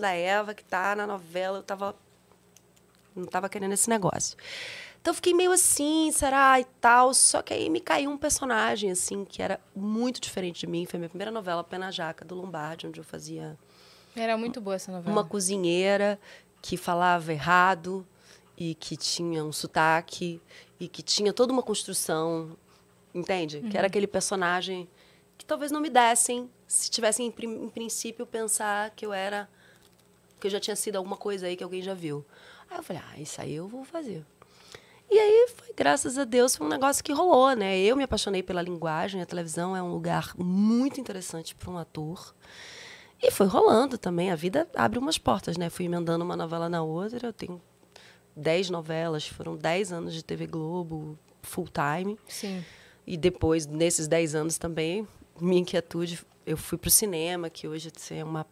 da Eva, que tá na novela, eu tava. Não tava querendo esse negócio. Então eu fiquei meio assim, será e tal. Só que aí me caiu um personagem, assim, que era muito diferente de mim. Foi a minha primeira novela, Pena Jaca, do Lombardi, onde eu fazia. Era muito boa essa novela. Uma cozinheira que falava errado e que tinha um sotaque e que tinha toda uma construção, entende? Uhum. Que era uhum. aquele personagem que talvez não me dessem se tivessem, em, prin em princípio, pensar que eu era porque já tinha sido alguma coisa aí que alguém já viu. Aí eu falei, ah, isso aí eu vou fazer. E aí, foi, graças a Deus, foi um negócio que rolou, né? Eu me apaixonei pela linguagem, a televisão é um lugar muito interessante para um ator. E foi rolando também, a vida abre umas portas, né? Fui emendando uma novela na outra, eu tenho dez novelas, foram dez anos de TV Globo, full time. Sim. E depois, nesses dez anos também, minha inquietude, eu fui para o cinema, que hoje assim, é uma